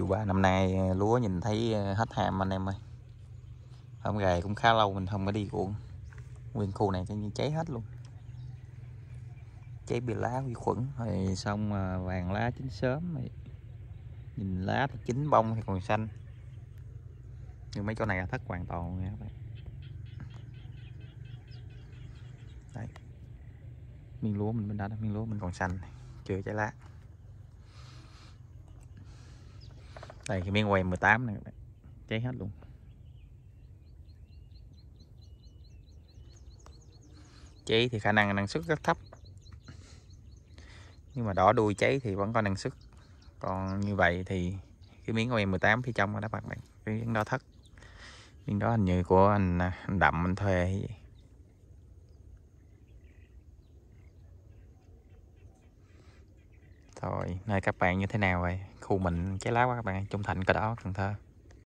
Dù ba năm nay ờ, lúa nhìn thấy ờ, hết hàm anh em ơi Hôm gầy cũng khá lâu mình không có đi cuộn Nguyên khu này như cháy hết luôn Cháy bị lá vi khuẩn rồi xong ờ, vàng lá chín sớm rồi. Nhìn lá thì chín bông thì còn xanh Nhưng mấy chỗ này là thất hoàn toàn nha các bạn Đấy Miếng lúa mình mình đã miếng lúa mình còn xanh Chưa cháy lá Đây cái miếng quèm 18 này cháy hết luôn cháy thì khả năng năng suất rất thấp nhưng mà đỏ đuôi cháy thì vẫn có năng suất còn như vậy thì cái miếng quèm 18 phía trong đó các bạn cái miếng đó thất miếng đó hình như của anh, à, anh đậm anh thuê hay gì rồi nơi các bạn như thế nào vậy khu mình cháy lá quá các bạn trung Thạnh, cờ đỏ cần thơ